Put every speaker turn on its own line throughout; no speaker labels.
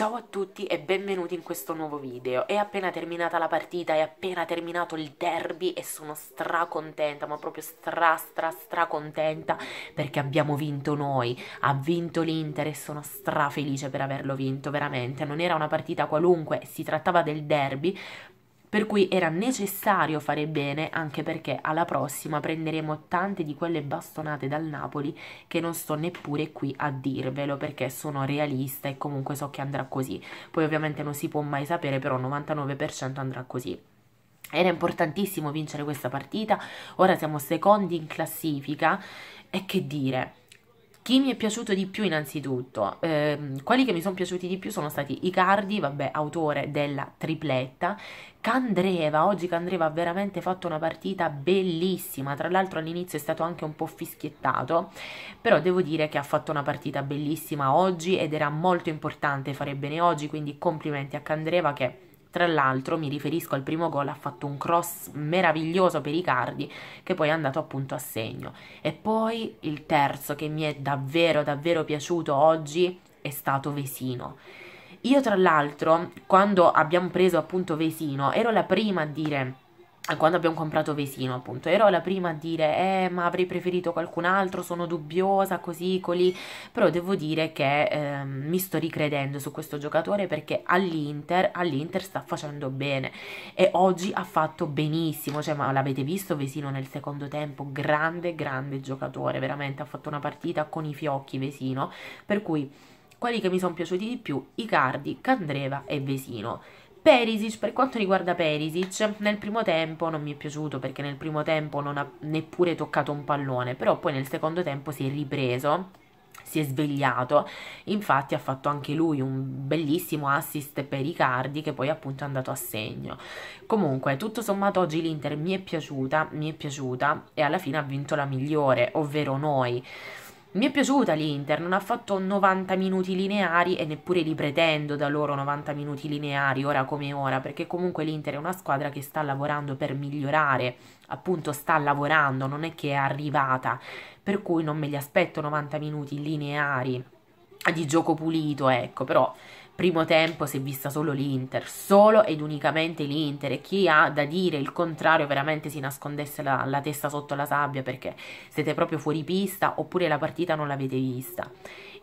Ciao a tutti e benvenuti in questo nuovo video. È appena terminata la partita, è appena terminato il derby e sono stracontenta, ma proprio stra stra stracontenta perché abbiamo vinto noi, ha vinto l'Inter e sono strafelice per averlo vinto, veramente. Non era una partita qualunque, si trattava del derby, per cui era necessario fare bene anche perché alla prossima prenderemo tante di quelle bastonate dal Napoli che non sto neppure qui a dirvelo perché sono realista e comunque so che andrà così. Poi ovviamente non si può mai sapere, però il 99% andrà così. Era importantissimo vincere questa partita, ora siamo secondi in classifica e che dire, chi mi è piaciuto di più innanzitutto? Ehm, quelli che mi sono piaciuti di più sono stati Icardi, vabbè, autore della tripletta, Candreva, oggi Candreva ha veramente fatto una partita bellissima, tra l'altro all'inizio è stato anche un po' fischiettato, però devo dire che ha fatto una partita bellissima oggi ed era molto importante fare bene oggi, quindi complimenti a Candreva che tra l'altro mi riferisco al primo gol, ha fatto un cross meraviglioso per Icardi che poi è andato appunto a segno. E poi il terzo che mi è davvero davvero piaciuto oggi è stato Vesino. Io tra l'altro quando abbiamo preso appunto Vesino ero la prima a dire quando abbiamo comprato Vesino, appunto, ero la prima a dire, eh, ma avrei preferito qualcun altro, sono dubbiosa, così, colì, però devo dire che eh, mi sto ricredendo su questo giocatore perché all'Inter, all'Inter sta facendo bene e oggi ha fatto benissimo, cioè, ma l'avete visto Vesino nel secondo tempo, grande, grande giocatore, veramente, ha fatto una partita con i fiocchi Vesino, per cui quelli che mi sono piaciuti di più, Icardi, Candreva e Vesino Perisic, per quanto riguarda Perisic, nel primo tempo non mi è piaciuto perché nel primo tempo non ha neppure toccato un pallone, però poi nel secondo tempo si è ripreso, si è svegliato, infatti ha fatto anche lui un bellissimo assist per Icardi che poi appunto è andato a segno. Comunque, tutto sommato oggi l'Inter mi è piaciuta, mi è piaciuta e alla fine ha vinto la migliore, ovvero noi. Mi è piaciuta l'Inter, non ha fatto 90 minuti lineari e neppure li pretendo da loro 90 minuti lineari, ora come ora, perché comunque l'Inter è una squadra che sta lavorando per migliorare, appunto sta lavorando, non è che è arrivata, per cui non me li aspetto 90 minuti lineari di gioco pulito, ecco, però primo tempo si è vista solo l'Inter, solo ed unicamente l'Inter e chi ha da dire il contrario veramente si nascondesse la, la testa sotto la sabbia perché siete proprio fuori pista oppure la partita non l'avete vista.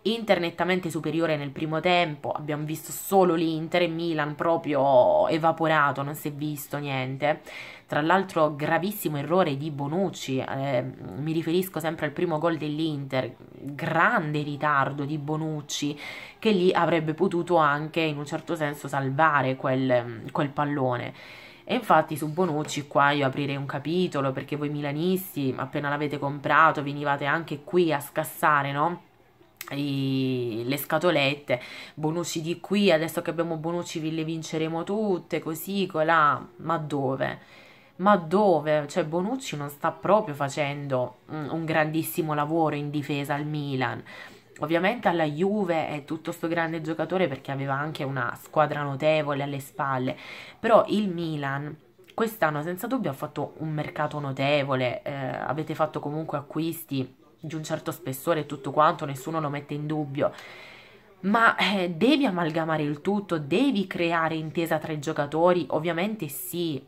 Inter nettamente superiore nel primo tempo, abbiamo visto solo l'Inter e Milan proprio evaporato, non si è visto niente. Tra l'altro gravissimo errore di Bonucci, eh, mi riferisco sempre al primo gol dell'Inter, grande ritardo di Bonucci che lì avrebbe potuto anche in un certo senso salvare quel, quel pallone. E infatti su Bonucci qua io aprirei un capitolo perché voi milanisti appena l'avete comprato venivate anche qui a scassare, no? I, le scatolette Bonucci di qui adesso che abbiamo Bonucci ve le vinceremo tutte così colà ma dove ma dove cioè Bonucci non sta proprio facendo un, mm, un grandissimo lavoro in difesa al Milan Ovviamente alla Juve è tutto sto grande giocatore perché aveva anche una squadra notevole alle spalle, però il Milan quest'anno senza dubbio ha fatto un mercato notevole, eh, avete fatto comunque acquisti di un certo spessore e tutto quanto, nessuno lo mette in dubbio. Ma eh, devi amalgamare il tutto, devi creare intesa tra i giocatori, ovviamente sì.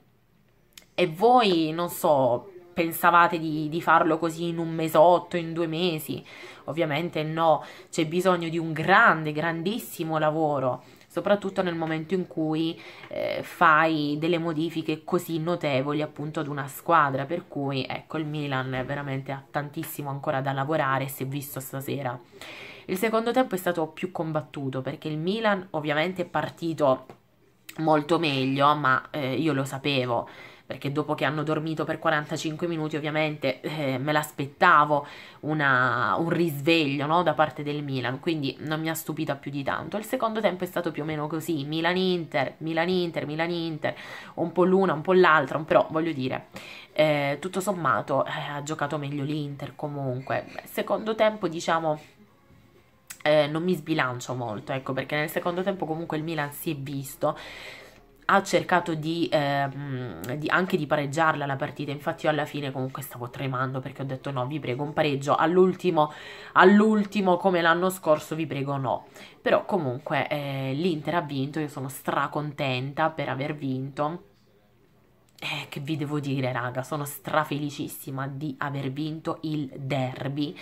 E voi, non so, pensavate di, di farlo così in un mesotto, in due mesi. Ovviamente no, c'è bisogno di un grande, grandissimo lavoro soprattutto nel momento in cui eh, fai delle modifiche così notevoli appunto ad una squadra, per cui ecco il Milan veramente ha tantissimo ancora da lavorare, si è visto stasera. Il secondo tempo è stato più combattuto perché il Milan ovviamente è partito molto meglio, ma eh, io lo sapevo perché dopo che hanno dormito per 45 minuti ovviamente eh, me l'aspettavo un risveglio no, da parte del Milan, quindi non mi ha stupita più di tanto. Il secondo tempo è stato più o meno così, Milan-Inter, Milan-Inter, Milan-Inter, un po' l'una, un po' l'altra, però voglio dire, eh, tutto sommato eh, ha giocato meglio l'Inter comunque. Secondo tempo diciamo... Eh, non mi sbilancio molto, ecco, perché nel secondo tempo comunque il Milan si è visto, ha cercato di, ehm, di, anche di pareggiarla la partita infatti io alla fine comunque stavo tremando perché ho detto no vi prego un pareggio all'ultimo all'ultimo come l'anno scorso vi prego no però comunque eh, l'Inter ha vinto io sono stracontenta per aver vinto eh, che vi devo dire, raga, sono strafelicissima di aver vinto il derby.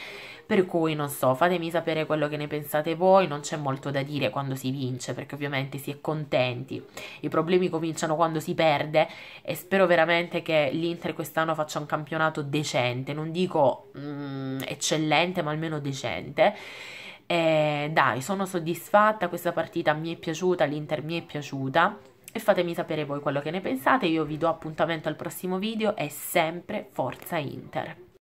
Per cui non so, fatemi sapere quello che ne pensate voi. Non c'è molto da dire quando si vince, perché ovviamente si è contenti. I problemi cominciano quando si perde. E spero veramente che l'Inter quest'anno faccia un campionato decente. Non dico mm, eccellente, ma almeno decente. E eh, dai, sono soddisfatta. Questa partita mi è piaciuta. L'Inter mi è piaciuta e fatemi sapere voi quello che ne pensate, io vi do appuntamento al prossimo video e sempre Forza Inter!